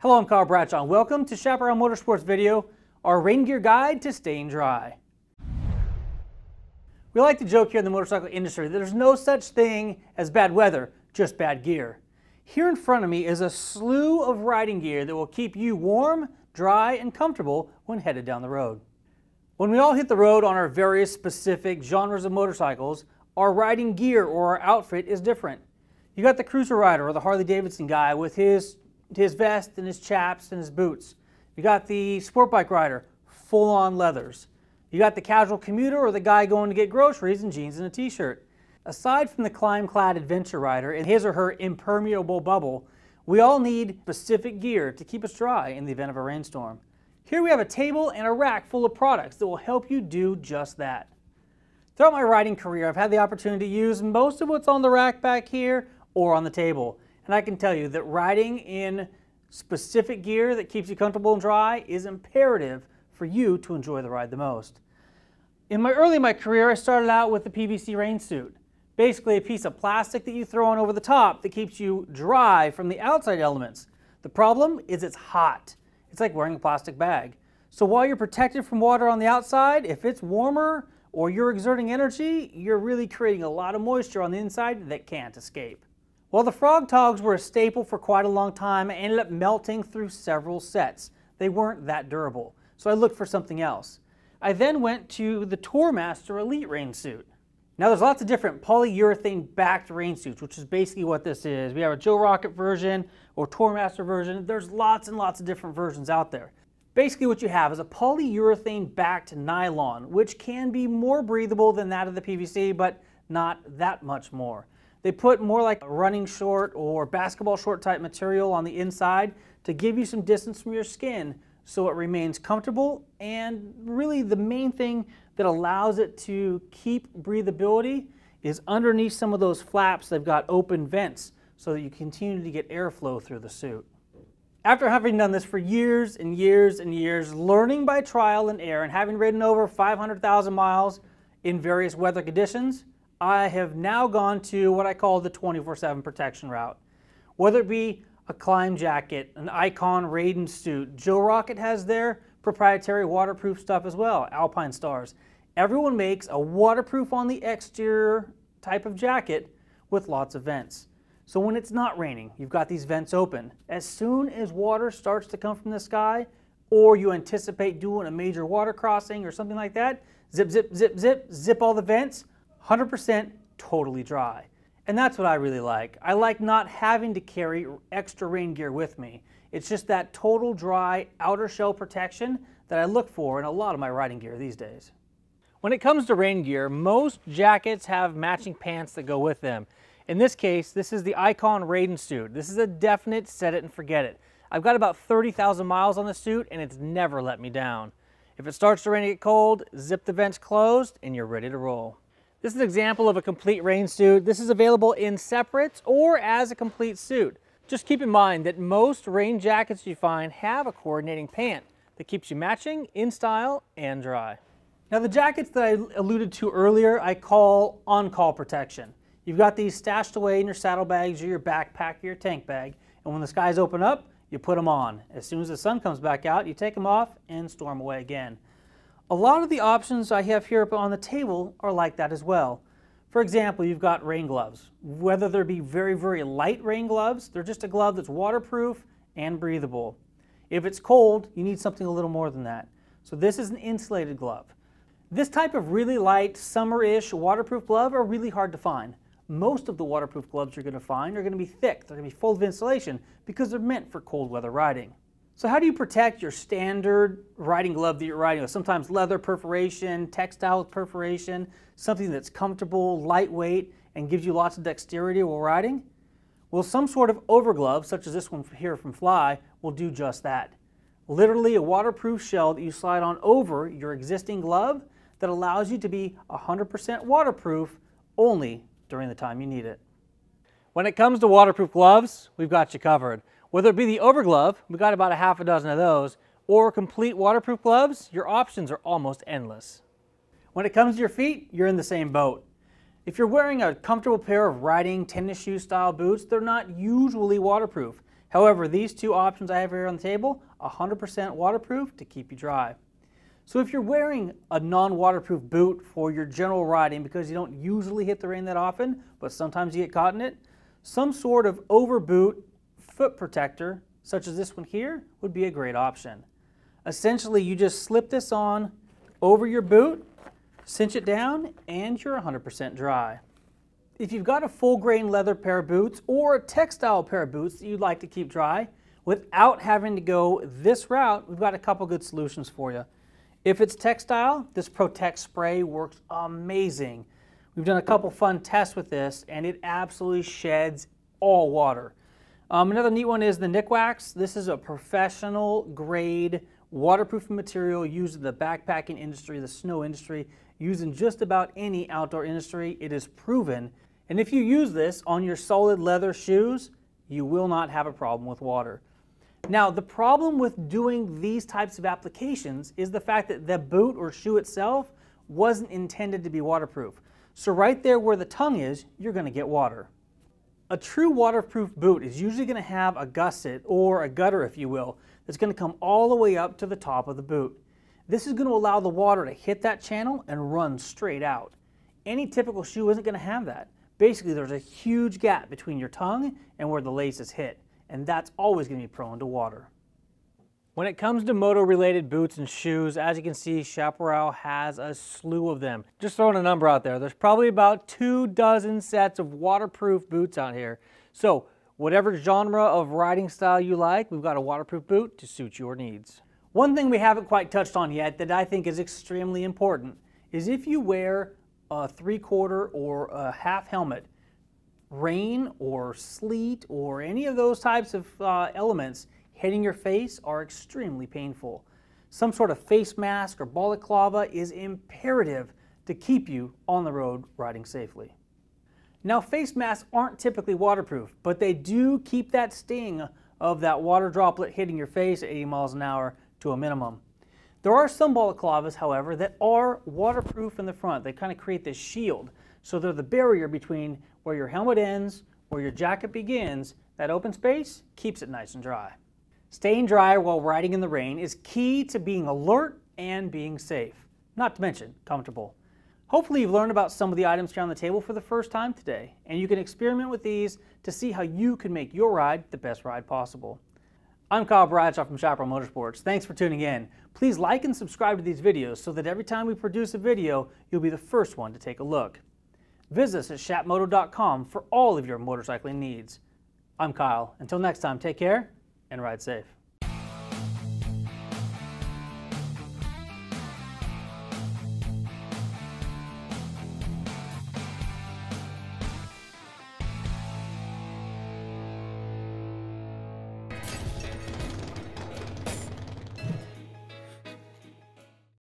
Hello, I'm Kyle Bradshaw and welcome to Chaparral Motorsports video, our rain gear guide to staying dry. We like to joke here in the motorcycle industry that there's no such thing as bad weather, just bad gear. Here in front of me is a slew of riding gear that will keep you warm, dry, and comfortable when headed down the road. When we all hit the road on our various specific genres of motorcycles, our riding gear or our outfit is different. You got the cruiser rider or the Harley Davidson guy with his his vest and his chaps and his boots. You got the sport bike rider, full on leathers. You got the casual commuter or the guy going to get groceries in jeans and a t-shirt. Aside from the climb-clad adventure rider and his or her impermeable bubble, we all need specific gear to keep us dry in the event of a rainstorm. Here we have a table and a rack full of products that will help you do just that. Throughout my riding career, I've had the opportunity to use most of what's on the rack back here or on the table. And I can tell you that riding in specific gear that keeps you comfortable and dry is imperative for you to enjoy the ride the most. In my early in my career, I started out with the PVC rain suit. Basically a piece of plastic that you throw on over the top that keeps you dry from the outside elements. The problem is it's hot. It's like wearing a plastic bag. So while you're protected from water on the outside, if it's warmer or you're exerting energy, you're really creating a lot of moisture on the inside that can't escape. Well, the frog togs were a staple for quite a long time and ended up melting through several sets. They weren't that durable, so I looked for something else. I then went to the Tourmaster Elite rain suit. Now there's lots of different polyurethane backed rain suits, which is basically what this is. We have a Joe Rocket version or Tourmaster version. There's lots and lots of different versions out there. Basically what you have is a polyurethane backed nylon, which can be more breathable than that of the PVC, but not that much more. They put more like a running short or basketball short type material on the inside to give you some distance from your skin so it remains comfortable and really the main thing that allows it to keep breathability is underneath some of those flaps they've got open vents so that you continue to get airflow through the suit. After having done this for years and years and years, learning by trial and error and having ridden over 500,000 miles in various weather conditions, I have now gone to what I call the 24-7 protection route. Whether it be a climb jacket, an Icon Raiden suit, Joe Rocket has their proprietary waterproof stuff as well, Alpine Stars. Everyone makes a waterproof on the exterior type of jacket with lots of vents. So when it's not raining, you've got these vents open. As soon as water starts to come from the sky, or you anticipate doing a major water crossing or something like that, zip, zip, zip, zip, zip all the vents, 100% totally dry. And that's what I really like. I like not having to carry extra rain gear with me. It's just that total dry outer shell protection that I look for in a lot of my riding gear these days. When it comes to rain gear, most jackets have matching pants that go with them. In this case, this is the Icon Raiden suit. This is a definite set it and forget it. I've got about 30,000 miles on the suit and it's never let me down. If it starts to rain and get cold, zip the vents closed and you're ready to roll. This is an example of a complete rain suit. This is available in separates or as a complete suit. Just keep in mind that most rain jackets you find have a coordinating pant that keeps you matching, in style, and dry. Now the jackets that I alluded to earlier, I call on-call protection. You've got these stashed away in your saddlebags or your backpack or your tank bag, and when the skies open up, you put them on. As soon as the sun comes back out, you take them off and store them away again. A lot of the options I have here on the table are like that as well. For example, you've got rain gloves. Whether they be very, very light rain gloves, they're just a glove that's waterproof and breathable. If it's cold, you need something a little more than that. So this is an insulated glove. This type of really light, summer-ish waterproof glove are really hard to find. Most of the waterproof gloves you're going to find are going to be thick, they're going to be full of insulation because they're meant for cold weather riding. So how do you protect your standard riding glove that you're riding with? Sometimes leather perforation, textile perforation, something that's comfortable, lightweight, and gives you lots of dexterity while riding. Well, some sort of overglove, such as this one here from Fly, will do just that. Literally a waterproof shell that you slide on over your existing glove that allows you to be 100% waterproof only during the time you need it. When it comes to waterproof gloves, we've got you covered. Whether it be the overglove, we got about a half a dozen of those, or complete waterproof gloves, your options are almost endless. When it comes to your feet, you're in the same boat. If you're wearing a comfortable pair of riding tennis shoe style boots, they're not usually waterproof. However, these two options I have here on the table, 100% waterproof to keep you dry. So if you're wearing a non-waterproof boot for your general riding because you don't usually hit the rain that often, but sometimes you get caught in it, some sort of overboot foot protector, such as this one here, would be a great option. Essentially, you just slip this on over your boot, cinch it down, and you're 100% dry. If you've got a full grain leather pair of boots or a textile pair of boots that you'd like to keep dry without having to go this route, we've got a couple good solutions for you. If it's textile, this Protect spray works amazing. We've done a couple fun tests with this and it absolutely sheds all water. Um, another neat one is the Nickwax. This is a professional grade waterproof material used in the backpacking industry, the snow industry, used in just about any outdoor industry. It is proven. And if you use this on your solid leather shoes, you will not have a problem with water. Now, the problem with doing these types of applications is the fact that the boot or shoe itself wasn't intended to be waterproof. So right there where the tongue is, you're gonna get water. A true waterproof boot is usually going to have a gusset, or a gutter if you will, that's going to come all the way up to the top of the boot. This is going to allow the water to hit that channel and run straight out. Any typical shoe isn't going to have that. Basically, there's a huge gap between your tongue and where the lace is hit, and that's always going to be prone to water. When it comes to moto-related boots and shoes, as you can see, Chaparral has a slew of them. Just throwing a number out there, there's probably about two dozen sets of waterproof boots out here. So whatever genre of riding style you like, we've got a waterproof boot to suit your needs. One thing we haven't quite touched on yet that I think is extremely important is if you wear a three-quarter or a half helmet, rain or sleet or any of those types of uh, elements, hitting your face are extremely painful. Some sort of face mask or balaclava is imperative to keep you on the road riding safely. Now, face masks aren't typically waterproof, but they do keep that sting of that water droplet hitting your face at 80 miles an hour to a minimum. There are some balaclavas, however, that are waterproof in the front. They kind of create this shield. So they're the barrier between where your helmet ends, where your jacket begins. That open space keeps it nice and dry. Staying dry while riding in the rain is key to being alert and being safe, not to mention comfortable. Hopefully you've learned about some of the items here on the table for the first time today, and you can experiment with these to see how you can make your ride the best ride possible. I'm Kyle Bradshaw from Chaparral Motorsports. Thanks for tuning in. Please like and subscribe to these videos so that every time we produce a video, you'll be the first one to take a look. Visit us at shapmoto.com for all of your motorcycling needs. I'm Kyle. Until next time, take care and ride safe.